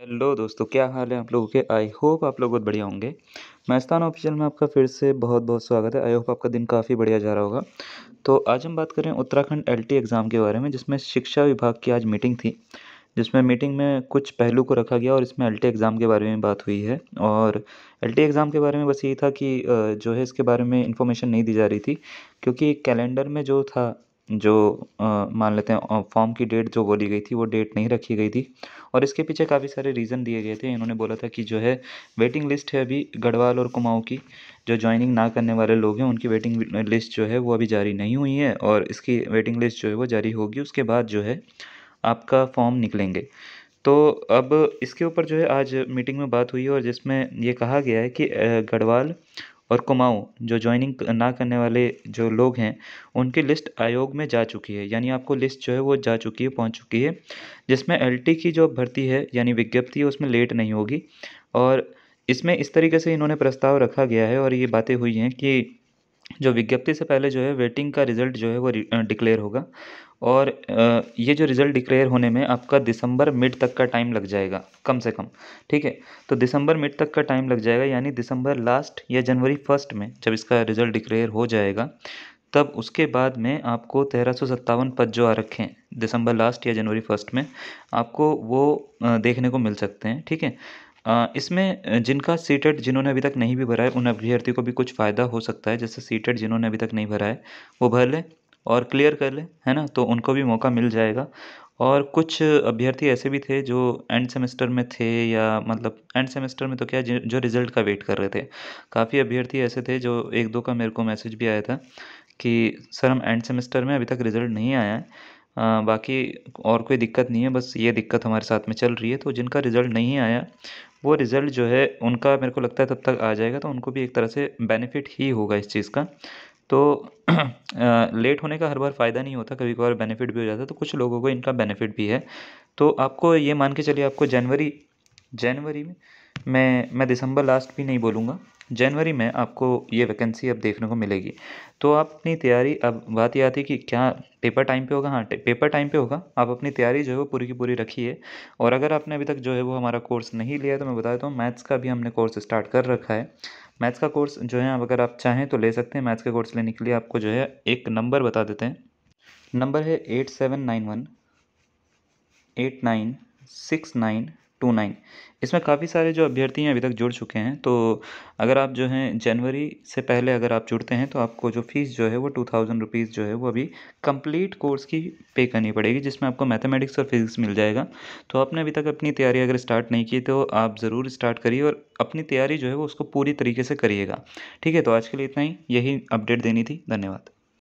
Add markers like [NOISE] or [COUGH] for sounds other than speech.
hello दोस्तों क्या हाल है आप लोगों के आई होप आप लोग बहुत बढ़िया होंगे मैस्तान ऑफिशियल में आपका फिर से बहुत बहुत स्वागत है आई होप आपका दिन काफ़ी बढ़िया जा रहा होगा तो आज हम बात करें उत्तराखंड एलटी एग्ज़ाम के बारे में जिसमें शिक्षा विभाग की आज मीटिंग थी जिसमें मीटिंग में कुछ पहलू को रखा गया और इसमें एल एग्ज़ाम के बारे में बात हुई है और एल एग्ज़ाम के बारे में बस ये था कि जो है इसके बारे में इन्फॉर्मेशन नहीं दी जा रही थी क्योंकि कैलेंडर में जो था जो मान लेते हैं फॉर्म की डेट जो बोली गई थी वो डेट नहीं रखी गई थी और इसके पीछे काफ़ी सारे रीज़न दिए गए थे इन्होंने बोला था कि जो है वेटिंग लिस्ट है अभी गढ़वाल और कुमाऊँ की जो ज्वाइनिंग ना करने वाले लोग हैं उनकी वेटिंग लिस्ट जो है वो अभी जारी नहीं हुई है और इसकी वेटिंग लिस्ट जो है वो जारी होगी उसके बाद जो है आपका फॉर्म निकलेंगे तो अब इसके ऊपर जो है आज मीटिंग में बात हुई और जिसमें ये कहा गया है कि गढ़वाल और कुमाऊँ जो ज्वाइनिंग ना करने वाले जो लोग हैं उनकी लिस्ट आयोग में जा चुकी है यानी आपको लिस्ट जो है वो जा चुकी है पहुँच चुकी है जिसमें एल टी की जो भर्ती है यानी विज्ञप्ति है उसमें लेट नहीं होगी और इसमें इस तरीके से इन्होंने प्रस्ताव रखा गया है और ये बातें हुई हैं कि जो विज्ञप्ति से पहले जो है वेटिंग का रिजल्ट जो है वो डिक्लेयर होगा और ये जो रिज़ल्ट डिक्लेयर होने में आपका दिसंबर मिड तक का टाइम लग जाएगा कम से कम ठीक है तो दिसंबर मिड तक का टाइम लग जाएगा यानी दिसंबर लास्ट या जनवरी फर्स्ट में जब इसका रिज़ल्ट डिक्लेयर हो जाएगा तब उसके बाद में आपको तेरह सौ सत्तावन पद जो आ रखे हैं दिसंबर लास्ट या जनवरी फर्स्ट में आपको वो देखने को मिल सकते हैं ठीक है इसमें जिनका सीटेट जिन्होंने अभी तक नहीं भी भरा है उन अभ्यर्थी को भी कुछ फ़ायदा हो सकता है जैसे सीटेट जिन्होंने अभी तक नहीं भरा है वो भर लें और क्लियर कर लें है ना तो उनको भी मौका मिल जाएगा और कुछ अभ्यर्थी ऐसे भी थे जो एंड सेमेस्टर में थे या मतलब एंड सेमेस्टर में तो क्या जो रिज़ल्ट का वेट कर रहे थे काफ़ी अभ्यर्थी ऐसे थे जो एक दो का मेरे को मैसेज भी आया था कि सर हम एंड सेमेस्टर में अभी तक रिज़ल्ट नहीं आया है आ, बाकी और कोई दिक्कत नहीं है बस ये दिक्कत हमारे साथ में चल रही है तो जिनका रिज़ल्ट नहीं आया वो रिज़ल्ट जो है उनका मेरे को लगता है तब तक आ जाएगा तो उनको भी एक तरह से बेनिफिट ही होगा इस चीज़ का तो [CLEARS THROAT] लेट होने का हर बार फ़ायदा नहीं होता कभी कभार बेनिफिट भी हो जाता है तो कुछ लोगों को इनका बेनिफिट भी है तो आपको ये मान के चलिए आपको जनवरी जनवरी में मैं मैं दिसंबर लास्ट भी नहीं बोलूँगा जनवरी में आपको ये वैकेंसी अब देखने को मिलेगी तो आप अपनी तैयारी अब बात ये आती है कि क्या पेपर टाइम पे होगा हाँ पेपर टाइम पे होगा आप अपनी तैयारी जो है वो पूरी की पूरी रखिए और अगर आपने अभी तक जो है वो हमारा कोर्स नहीं लिया तो मैं बता देता हूँ मैथ्स का भी हमने कोर्स स्टार्ट कर रखा है मैथ्स का कोर्स जो है अगर आप चाहें तो ले सकते हैं मैथ्स का कोर्स लेने के लिए आपको जो है एक नंबर बता देते हैं नंबर है eight seven nine one eight nine six nine two nine इसमें काफ़ी सारे जो अभ्यर्थी हैं अभी तक जुड़ चुके हैं तो अगर आप जो हैं जनवरी से पहले अगर आप जुड़ते हैं तो आपको जो फ़ीस जो है वो टू थाउजेंड रुपीज़ जो है वो अभी कंप्लीट कोर्स की पे करनी पड़ेगी जिसमें आपको मैथमेटिक्स और फिज़िक्स मिल जाएगा तो आपने अभी तक अपनी तैयारी अगर स्टार्ट नहीं की तो आप ज़रूर स्टार्ट करिए और अपनी तैयारी जो है वो उसको पूरी तरीके से करिएगा ठीक है तो आज के लिए इतना ही यही अपडेट देनी थी धन्यवाद